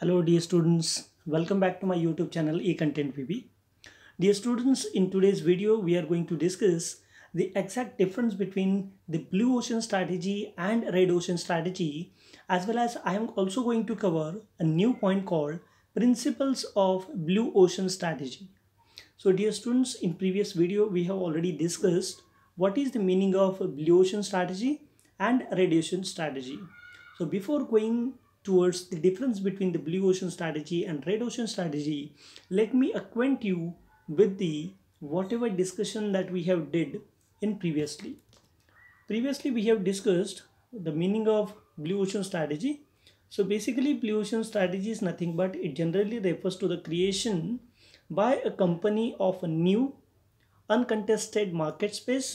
Hello dear students, welcome back to my YouTube channel eContent VB. Dear students, in today's video we are going to discuss the exact difference between the blue ocean strategy and red ocean strategy as well as I am also going to cover a new point called principles of blue ocean strategy. So dear students, in previous video we have already discussed what is the meaning of blue ocean strategy and red ocean strategy. So before going towards the difference between the blue ocean strategy and red ocean strategy, let me acquaint you with the whatever discussion that we have did in previously. Previously we have discussed the meaning of blue ocean strategy. So basically blue ocean strategy is nothing but it generally refers to the creation by a company of a new uncontested market space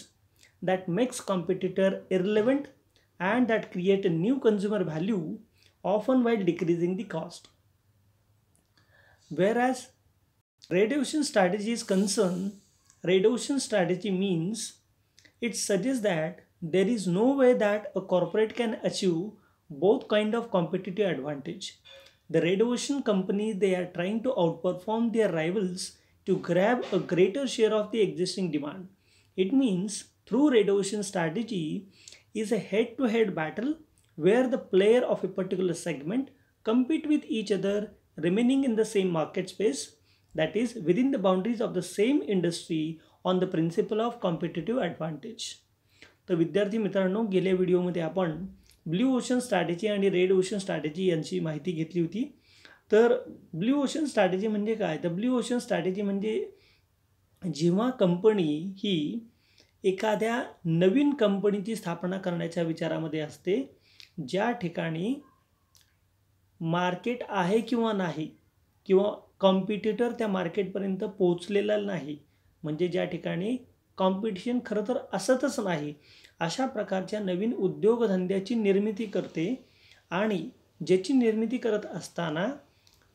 that makes competitor irrelevant and that create a new consumer value often while decreasing the cost. Whereas reduction strategy is concerned, reduction strategy means it suggests that there is no way that a corporate can achieve both kind of competitive advantage. The renovation company they are trying to outperform their rivals to grab a greater share of the existing demand. It means through renovation strategy is a head to -head battle where the player of a particular segment compete with each other remaining in the same market space that is within the boundaries of the same industry on the principle of competitive advantage तर विद्यार्थी मित्रांनो गेल्या व्हिडिओमध्ये आपण blue ocean strategy आणि red ocean strategy यांची माहिती घेतली होती तर ब्ल्यू ओशन स्ट्रॅटेजी म्हणजे काय तर ब्ल्यू ओशन स्ट्रॅटेजी म्हणजे जेव्हा कंपनी ही एखाद्या नवीन कंपनीची स्थापना करण्याच्या विचारामध्ये असते ज्या ठिकाणी मार्केट आहे किंवा नाही किंवा कॉम्पिटिटर त्या मार्केटपर्यंत पोचलेला नाही म्हणजे ज्या ठिकाणी कॉम्पिटिशन खरं तर असतच नाही अशा प्रकारच्या नवीन उद्योगधंद्याची निर्मिती करते आणि ज्याची निर्मिती करत असताना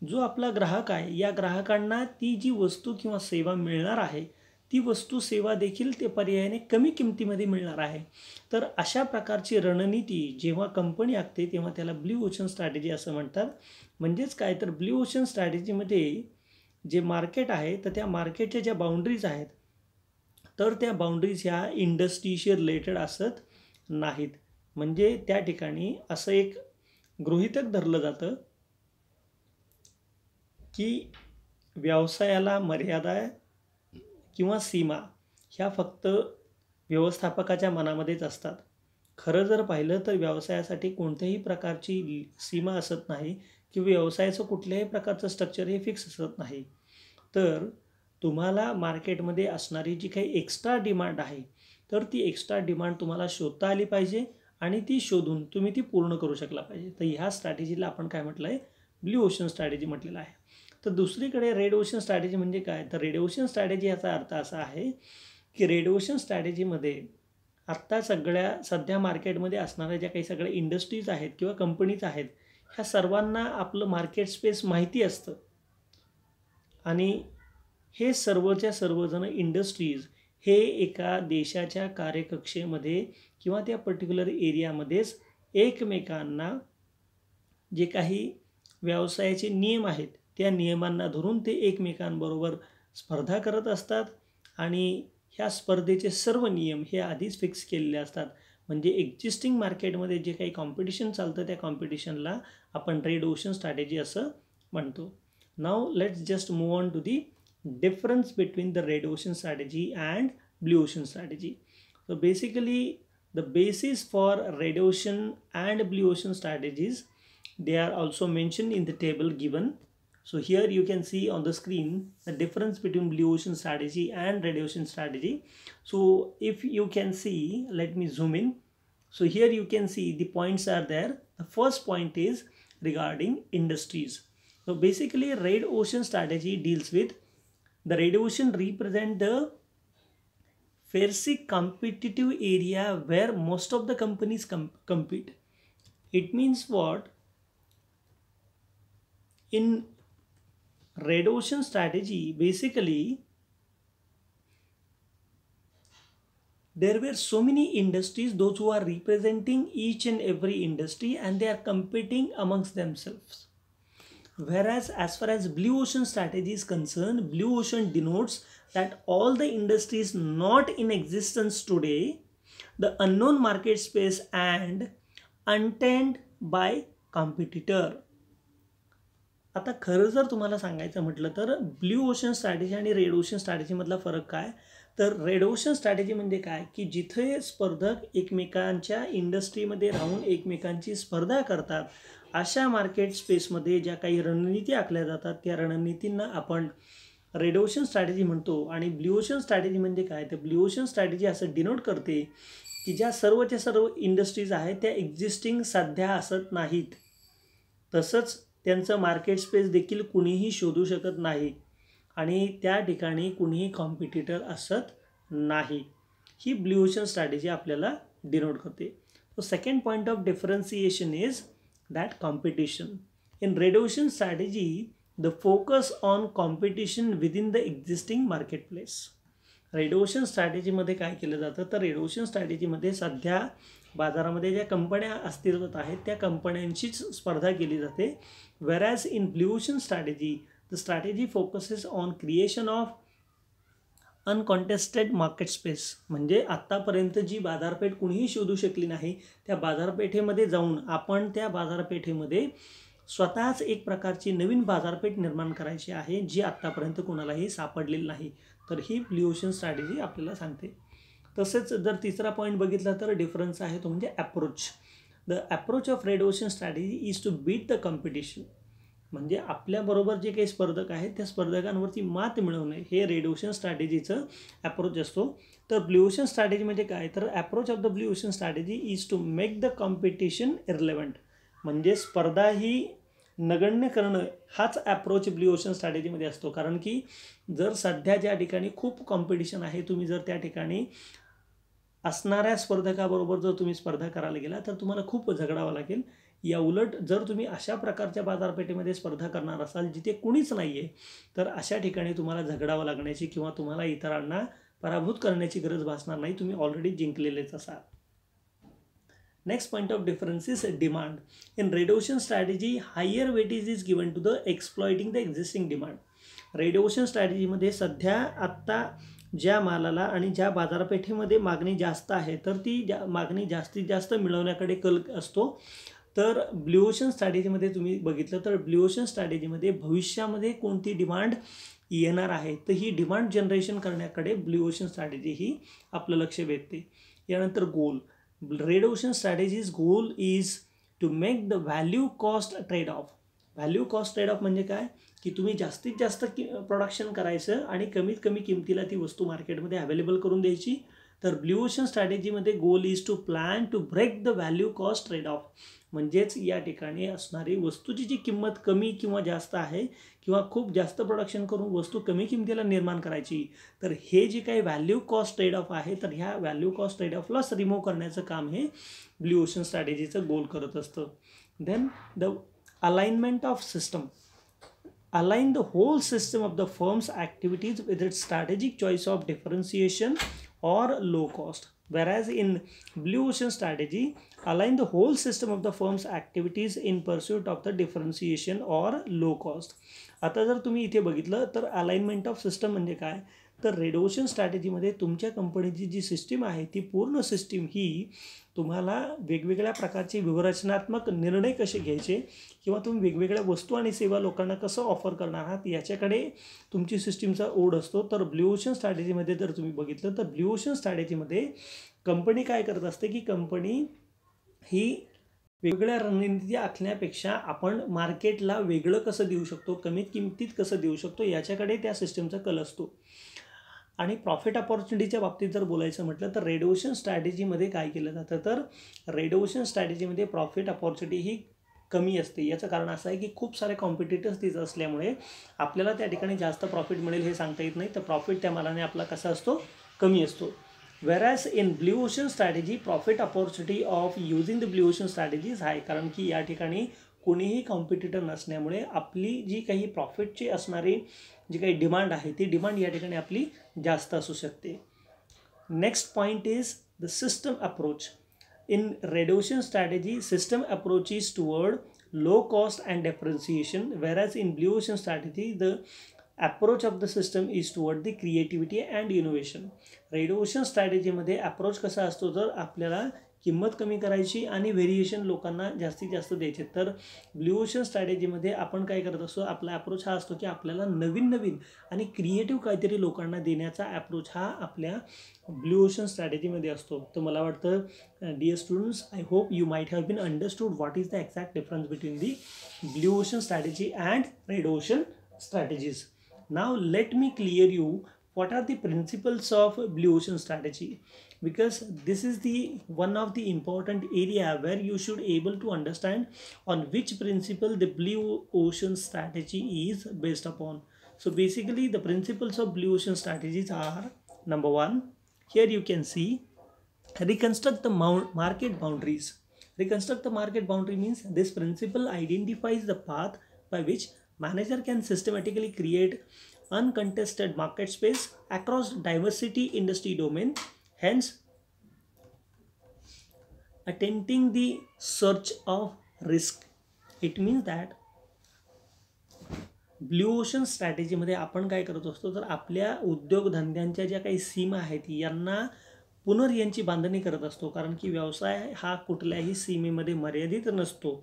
जो आपला ग्राहक आहे या ग्राहकांना ती जी वस्तू किंवा सेवा मिळणार आहे ती वस्तू सेवा देखील ते पर्यायाने कमी किमतीमध्ये मिळणार आहे तर अशा प्रकारची रणनीती जेव्हा कंपनी आखते तेव्हा त्याला ब्ल्यू ओशन स्ट्रॅटेजी असं म्हणतात म्हणजेच काय तर ब्ल्यू ओशन स्ट्रॅटेजीमध्ये जे मार्केट आहे तर त्या मार्केटच्या ज्या बाउंड्रीज आहेत तर त्या बाउंड्रीज ह्या इंडस्ट्रीशी रिलेटेड असत नाहीत म्हणजे त्या ठिकाणी असं एक गृहितक धरलं जातं की व्यवसायाला मर्यादा किंवा सीमा ह्या फक्त व्यवस्थापकाच्या मनामध्येच असतात खरं जर पाहिलं तर व्यवसायासाठी कोणत्याही प्रकारची सीमा असत नाही किंवा व्यवसायाचं कुठल्याही प्रकारचं स्ट्रक्चर हे फिक्स असत नाही तर तुम्हाला मार्केटमध्ये असणारी जी काही एक्स्ट्रा डिमांड आहे तर ती एक्स्ट्रा डिमांड तुम्हाला शोधता आली पाहिजे आणि ती शोधून तुम्ही ती पूर्ण करू शकला पाहिजे तर ह्या स्ट्रॅटेजीला आपण काय म्हटलं आहे ब्ल्यू ओशन स्ट्रॅटेजी म्हटलेलं आहे तर दुसरीकडे रेड ओशन स्ट्रॅटेजी म्हणजे काय तर रेड ओशन स्ट्रॅटेजी याचा अर्थ असा आहे की रेड ओशन स्ट्रॅटेजीमध्ये आत्ता सगळ्या सध्या मार्केटमध्ये असणाऱ्या ज्या काही सगळ्या इंडस्ट्रीज आहेत किंवा कंपनीज आहेत ह्या सर्वांना आपलं मार्केट स्पेस माहिती असतं आणि हे सर्वच्या सर्वजण इंडस्ट्रीज हे एका देशाच्या कार्यकक्षेमध्ये किंवा त्या पर्टिक्युलर एरियामध्येच एकमेकांना जे काही व्यवसायाचे नियम आहेत त्या नियमांना धरून ते एकमेकांबरोबर स्पर्धा करत असतात आणि ह्या स्पर्धेचे सर्व नियम हे आधीच फिक्स केलेले असतात म्हणजे एक्झिस्टिंग मार्केटमध्ये जे काही कॉम्पिटिशन चालतं त्या कॉम्पिटिशनला आपण रेड ओशन स्ट्रॅटेजी असं म्हणतो now let's just move on to the difference between the red ocean strategy and blue ocean strategy so basically the basis for red ocean and blue ocean strategies they are also mention in the table given So here you can see on the screen the difference between blue ocean strategy and red ocean strategy. So if you can see, let me zoom in. So here you can see the points are there. The first point is regarding industries. So basically red ocean strategy deals with the red ocean represent the fiercely competitive area where most of the companies com compete. It means what? In red ocean strategy basically there were so many industries those who are representing each and every industry and they are competing amongst themselves whereas as far as blue ocean strategy is concerned blue ocean denotes that all the industries not in existence today the unknown market space and untamed by competitor आता खरं जर तुम्हाला सांगायचं म्हटलं तर blue ocean strategy आणि red ocean स्ट्रॅटेजीमधला फरक काय तर रेड ओशन स्ट्रॅटेजी म्हणजे काय की जिथे स्पर्धक एकमेकांच्या इंडस्ट्रीमध्ये राहून एकमेकांची स्पर्धा करतात अशा मार्केट स्पेसमध्ये ज्या काही रणनीती आखल्या जातात त्या रणनीतींना आपण रेड ओशन स्ट्रॅटेजी म्हणतो आणि ब्ल्यू ओशन स्ट्रॅटेजी म्हणजे काय तर ब्ल्यू ओशन स्ट्रॅटेजी असं डिनोट करते की ज्या सर्वच्या सर्व इंडस्ट्रीज आहेत त्या एक्झिस्टिंग सध्या असत नाहीत तसंच त्यांचं मार्केट स्पेस देखील कुणीही शोधू शकत नाही आणि त्या ठिकाणी कुणीही कॉम्पिटिटर असत नाही ही ब्ल्यू ओशन स्ट्रॅटेजी आपल्याला डिनोट करते so second point of differentiation is that competition in red ocean strategy the focus on competition within the existing market place red ocean स्ट्रॅटेजीमध्ये काय केलं जातं तर रेड ओशन स्ट्रॅटेजीमध्ये सध्या बाजारामध्ये ज्या कंपन्या अस्तित्वात आहेत त्या कंपन्यांचीच स्पर्धा केली जाते as in blue ocean strategy the strategy focuses on creation of uncontested market space म्हणजे आत्तापर्यंत जी बाजारपेठ कुणीही शोधू शकली नाही त्या बाजारपेठेमध्ये जाऊन आपण त्या बाजारपेठेमध्ये स्वतःच एक प्रकारची नवीन बाजारपेठ निर्माण करायची आहे जी आत्तापर्यंत कोणालाही सापडलेली नाही तर ही ब्ल्युशन स्ट्रॅटेजी आपल्याला सांगते तसेच जर तिसरा पॉईंट बघितला तर डिफरन्स आहे तो म्हणजे approach the approach of red ocean strategy is to beat the competition म्हणजे आपल्याबरोबर जे काही स्पर्धक आहेत त्या स्पर्धकांवरती मात मिळवणे हे रेड ओशन स्ट्रॅटेजीचं ॲप्रोच असतो तर ब्ल्यू ओशन स्ट्रॅटेजी म्हणजे काय तर approach of the blue ocean strategy is to make the competition irrelevant म्हणजे स्पर्धा ही नगण्य करणं हाच ॲप्रोच ब्ल्यू ओशन स्ट्रॅटेजीमध्ये असतो कारण की जर सध्या ज्या ठिकाणी खूप कॉम्पिटिशन आहे तुम्ही जर त्या ठिकाणी असणाऱ्या स्पर्धकाबरोबर जर तुम्ही स्पर्धा करायला गेला तर तुम्हाला खूप झगडावं लागेल या उलट जर तुम्ही अशा प्रकारच्या बाजारपेठेमध्ये स्पर्धा करणार असाल जिथे कुणीच नाही आहे तर अशा ठिकाणी तुम्हाला झगडावं लागण्याची किंवा तुम्हाला इतरांना पराभूत करण्याची गरज भासणार नाही तुम्ही ऑलरेडी जिंकलेलेच असाल next point of difference is demand in red ocean strategy higher weightage is given to the exploiting the existing demand red ocean स्ट्रॅटेजीमध्ये सध्या आत्ता ज्या मालाला आणि ज्या बाजारपेठेमध्ये मागणी जास्त आहे तर ती जा मागणी जास्तीत जास्त मिळवण्याकडे कल असतो तर ब्ल्यू ओशन स्ट्रॅटेजीमध्ये तुम्ही बघितलं तर ब्ल्यू ओशन स्ट्रॅटेजीमध्ये भविष्यामध्ये कोणती डिमांड येणार आहे तर ही डिमांड जनरेशन करण्याकडे ब्ल्यू ओशन स्ट्रॅटेजी ही आपलं लक्ष वेधते यानंतर goal red ocean strategies goal is to make the value cost trade off value cost trade off म्हणजे काय की तुम्ही जास्तीत जास्त कि प्रोडक्शन करायचं आणि कमीत कमी किमतीला ती वस्तू मार्केटमध्ये अवेलेबल करून द्यायची तर ब्ल्यू ओशन स्ट्रॅटेजीमध्ये goal is to plan to break the value cost trade off म्हणजेच या ठिकाणी असणारी वस्तूची जी किंमत कमी किंवा जास्त आहे किंवा खूप जास्त प्रोडक्शन करून वस्तू कमी किमतीला निर्माण करायची तर हे जे काही व्हॅल्यू कॉस्ट ट्रेड ऑफ आहे तर ह्या व्हॅल्यू कॉस्ट ट्रेड ऑफलाच रिमूव्ह करण्याचं काम हे ब्ल्यू ओशन स्ट्रॅटेजीचं गोल करत असतं then the alignment of system align the whole system of the firm's activities with its strategic choice of differentiation or low cost whereas in blue ocean strategy align the whole system of the firm's activities in pursuit of the differentiation or low cost आता जर तुम्ही इथे बघितलं तर alignment of system म्हणजे काय तर रेडोओशन स्ट्रॅटेजीमध्ये तुमच्या कंपनीची जी सिस्टीम आहे ती पूर्ण सिस्टीम ही तुम्हाला वेगवेगळ्या प्रकारचे विवरचनात्मक निर्णय कसे घ्यायचे किंवा तुम्ही वेगवेगळ्या वस्तू आणि सेवा लोकांना कसं ऑफर करणार आहात याच्याकडे तुमची सिस्टीमचा ओढ असतो तर ब्ल्यू ओशन स्ट्रॅटेजीमध्ये जर तुम्ही बघितलं तर ब्ल्यू ओशन स्ट्रॅटेजीमध्ये कंपनी काय करत असते की कंपनी ही वेगळ्या रणनीती आखण्यापेक्षा आपण मार्केटला वेगळं कसं देऊ शकतो कमीत किमतीत कसं देऊ शकतो याच्याकडे त्या सिस्टमचा कल असतो आणि प्रॉफिट ऑपॉर्च्युनिटीच्या बाबतीत जर बोलायचं म्हटलं तर रेडिओशन स्ट्रॅटेजीमध्ये काय केलं जातं तर रेडिओशन स्ट्रॅटेजीमध्ये प्रॉफिट ऑपॉर्च्युनिटी ही कमी असते याचं कारण असं आहे की खूप सारे कॉम्पिटिटर्स तिथं असल्यामुळे आपल्याला त्या ठिकाणी जास्त प्रॉफिट मिळेल हे सांगता येत नाही तर प्रॉफिट त्या मालाने आपला कसा असतो कमी असतो whereas in blue ocean strategy profit opportunity of using the blue ocean strategies आहे कारण की या ठिकाणी कोणीही कॉम्पिटिटर नसण्यामुळे आपली जी काही प्रॉफिटची असणारी जी काही डिमांड आहे ती डिमांड या ठिकाणी आपली जास्त असू शकते next point is the system approach in red ocean strategy system approach is toward low cost and differentiation whereas as in ocean strategy the approach of the system is toward the creativity and innovation red ocean स्ट्रॅटेजीमध्ये approach कसा असतो तर आपल्याला किंमत कमी करायची आणि variation लोकांना जास्तीत जास्त द्यायचे तर ब्ल्यू ओशन स्ट्रॅटेजीमध्ये आपण काय करत असतो आपला अप्रोच हा असतो की आपल्याला नवीन नवीन आणि क्रिएटिव्ह काहीतरी लोकांना देण्याचा अप्रोच हा आपल्या ब्ल्यू ओशन स्ट्रॅटेजीमध्ये असतो तर मला वाटतं dear students I hope you might have been understood what is the exact difference between the blue ocean strategy and red ocean strategies now let me clear you what are the principles of blue ocean strategy because this is the one of the important area where you should able to understand on which principle the blue ocean strategy is based upon so basically the principles of blue ocean strategies are number one here you can see reconstruct the market boundaries reconstruct the market boundary means this principle identifies the path by which manager can systematically create uncontested market space across diversity industry domain hence attempting the search of risk it means that blue ocean स्ट्रॅटेजीमध्ये आपण काय करत असतो तर आपल्या उद्योगधंद्यांच्या ज्या काही सीमा आहेत यांना पुनर यांची बांधणी करत असतो कारण की व्यवसाय हा कुठल्याही सीमेमध्ये मर्यादित नसतो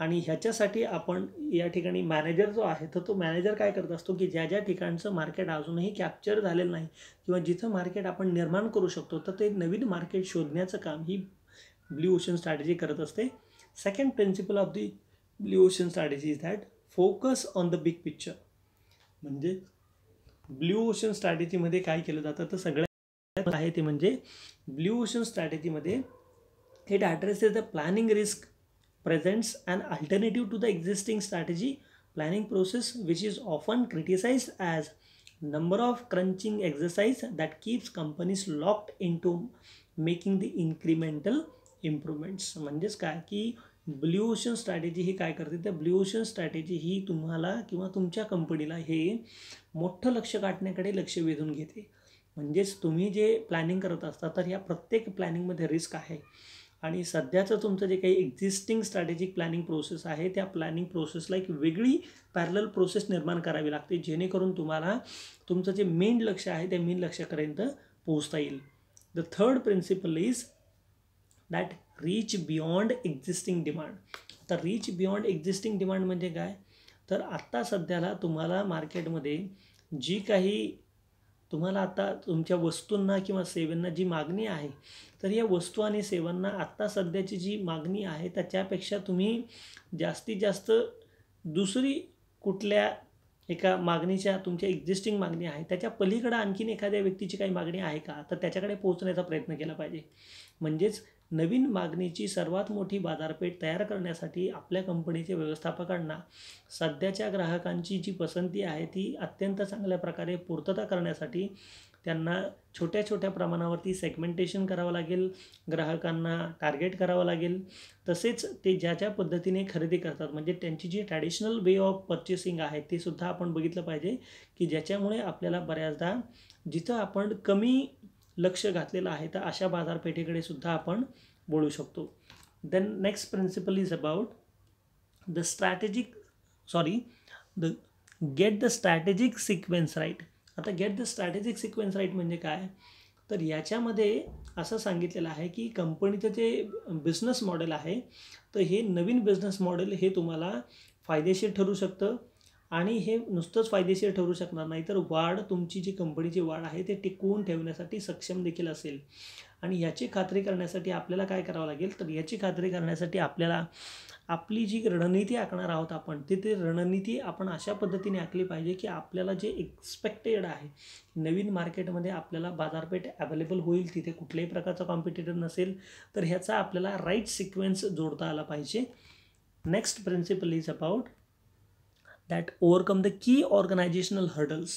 आणि ह्याच्यासाठी आपण या ठिकाणी मॅनेजर जो आहे तर तो मॅनेजर काय करत असतो की ज्या ज्या ठिकाणचं मार्केट अजूनही कॅप्चर झालेलं नाही किंवा जिथं मार्केट आपण निर्माण करू शकतो तर ते नवीन मार्केट शोधण्याचं काम ही ब्ल्यू ओशन स्ट्रॅटेजी करत असते second principle of the blue ocean strategy is that focus on the big picture म्हणजे ब्ल्यू ओशन स्ट्रॅटेजीमध्ये काय केलं जातं तर सगळ्या आहे ते म्हणजे ब्ल्यू ओशन स्ट्रॅटेजीमध्ये it addresses the planning risk presents and alternative to the existing strategy planning process which is often criticise as number of crunching exercise that keeps companies locked into making the incremental improvements म्हणजेच काय की blue ocean strategy ही काय करते तर blue ocean strategy ही तुम्हाला किंवा तुमच्या कंपनीला हे मोठं लक्ष गाठण्याकडे लक्ष वेधून घेते म्हणजेच तुम्ही जे प्लॅनिंग करत असता तर ह्या प्रत्येक प्लॅनिंगमध्ये रिस्क आहे आणि सध्याचं तुमचं जे काही एक्झिस्टिंग स्ट्रॅटेजिक प्लॅनिंग प्रोसेस आहे त्या प्लॅनिंग प्रोसेसला एक वेगळी पॅरल प्रोसेस निर्माण करावी लागते जेणेकरून तुम्हाला तुमचं जे मेन लक्ष आहे त्या मेन लक्षापर्यंत पोहोचता येईल the third principle is that reach beyond existing demand आता रीच बियॉन्ड एक्झिस्टिंग डिमांड म्हणजे काय तर आत्ता सध्याला तुम्हाला मार्केटमध्ये जी काही तुम्हाला आता तुमच्या वस्तूंना किंवा सेवेंना जी मागणी आहे तर या वस्तू आणि सेवांना आत्ता सध्याची जी मागणी आहे त्याच्यापेक्षा तुम्ही जास्तीत जास्त दुसरी कुठल्या एका मागणीच्या तुमच्या एक्झिस्टिंग मागणी आहे त्याच्या पलीकडं आणखीन एखाद्या व्यक्तीची काही मागणी आहे का तर त्याच्याकडे पोहोचण्याचा प्रयत्न केला पाहिजे म्हणजेच नवीन मागणीची सर्वात मोठी बाजारपेठ तयार करण्यासाठी आपल्या कंपनीच्या व्यवस्थापकांना सध्याच्या ग्राहकांची जी पसंती आहे ती अत्यंत चांगल्या प्रकारे पूर्तता करण्यासाठी त्यांना छोट्या छोट्या प्रमाणावरती सेगमेंटेशन करावं लागेल ग्राहकांना टार्गेट करावं लागेल तसेच ते ज्या ज्या पद्धतीने खरेदी करतात म्हणजे त्यांची जी ट्रॅडिशनल वे ऑफ पर्चेसिंग आहे ते सुद्धा आपण बघितलं पाहिजे की ज्याच्यामुळे आपल्याला बऱ्याचदा जिथं आपण कमी लक्ष घातलेलं आहे तर अशा बाजारपेठेकडे सुद्धा आपण बोलू शकतो then next principle is about the strategic sorry the get the strategic sequence right आता get the strategic sequence right म्हणजे काय तर याच्यामध्ये असं सांगितलेलं आहे की कंपनीचं जे बिझनेस मॉडेल आहे तर हे नवीन बिझनेस मॉडेल हे तुम्हाला फायदेशीर ठरू शकतं आणि हे नुसतंच फायदेशीर ठरू शकणार नाही तर वाढ तुमची जी कंपनीची वाढ आहे ते टिकवून ठेवण्यासाठी सक्षम देखील असेल आणि याची खात्री करण्यासाठी आपल्याला काय करावं लागेल तर याची खात्री करण्यासाठी आपल्याला आपली जी रणनीती आखणार आहोत आपण तिथे रणनीती आपण अशा पद्धतीने आखली पाहिजे की आपल्याला जे एक्सपेक्टेड आहे नवीन मार्केटमध्ये आपल्याला बाजारपेठ अवेलेबल होईल तिथे कुठल्याही प्रकारचं कॉम्पिटिटर नसेल तर ह्याचा आपल्याला राईट सिक्वेन्स जोडता आला पाहिजे next principle is about that overcome the key organisational hurdles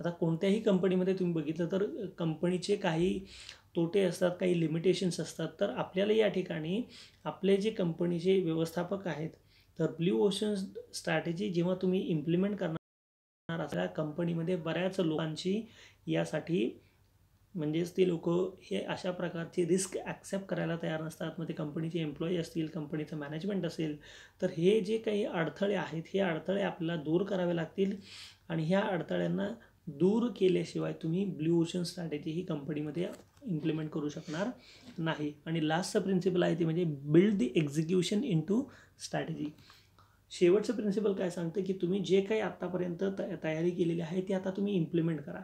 आता कोणत्याही कंपनीमध्ये तुम्ही बघितलं तर कंपनीचे काही तोटे असतात काही लिमिटेशन्स असतात तर आपल्याला या ठिकाणी आपले जे कंपनीचे व्यवस्थापक आहेत तर ब्ल्यू ओशन स्ट्रॅटेजी जेव्हा तुम्ही इम्प्लिमेंट करणार असल्या कंपनीमध्ये बऱ्याच लोकांची यासाठी म्हणजेच ती लोक हे अशा प्रकारची रिस्क ॲक्सेप्ट करायला तयार नसतात मग ते कंपनीचे एम्प्लॉई असतील कंपनीचं मॅनेजमेंट असेल तर हे जे काही अडथळे आहेत हे अडथळे आपल्याला दूर करावे लागतील आणि ह्या अडथळ्यांना दूर केल्याशिवाय तुम्ही ब्ल्यू ओशन स्ट्रॅटेजी ही कंपनीमध्ये इम्प्लिमेंट करू शकणार नाही आणि लास्टचं प्रिन्सिपल आहे ते म्हणजे build the execution into strategy शेवटचं प्रिन्सिपल काय सांगतं की तुम्ही जे काही आत्तापर्यंत तयारी केलेली आहे ती आता तुम्ही इम्प्लिमेंट करा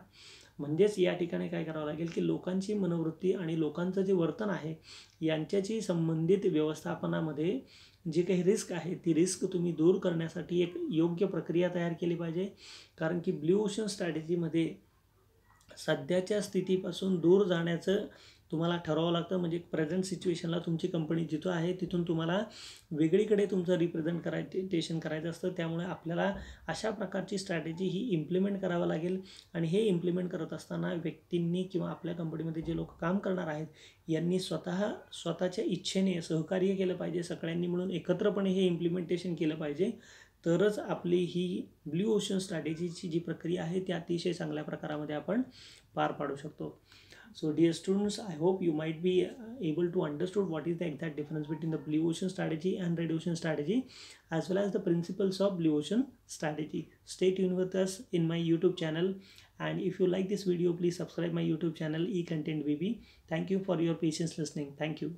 म्हणजेच या ठिकाणी काय करावं लागेल की लोकांची मनोवृत्ती आणि लोकांचं जे वर्तन आहे यांच्याशी संबंधित व्यवस्थापनामध्ये जी काही रिस्क आहे ती रिस्क तुम्ही दूर करण्यासाठी एक योग्य प्रक्रिया तयार केली पाहिजे कारण की ब्ल्यू ओशन स्ट्रॅटेजीमध्ये सध्याच्या स्थितीपासून दूर जाण्याचं तुम्हाला ठरवावं लागतं म्हणजे प्रेझेंट सिच्युएशनला तुमची कंपनी जिथं आहे तिथून तुम्हाला वेगळीकडे तुमचं रिप्रेझेंट करायटेशन करायचं असतं त्यामुळे आपल्याला अशा प्रकारची स्ट्रॅटेजी ही इम्प्लिमेंट करावं लागेल आणि हे इम्प्लिमेंट करत असताना व्यक्तींनी किंवा आपल्या कंपनीमध्ये जे लोक काम करणार आहेत यांनी स्वतः स्वतःच्या इच्छेने सहकार्य केलं पाहिजे सगळ्यांनी म्हणून एकत्रपणे हे इम्प्लिमेंटेशन केलं पाहिजे तरच आपली ही ब्ल्यू ओशन स्ट्रॅटेजीची जी प्रक्रिया आहे ती अतिशय चांगल्या प्रकारामध्ये आपण पार पाडू शकतो So dear students, I hope you might be uh, able to understood what is the exact difference between the blue ocean strategy and red ocean strategy as well as the principles of blue ocean strategy. Stay tuned with us in my YouTube channel and if you like this video, please subscribe my YouTube channel eContent Thank you for your patience listening. Thank you.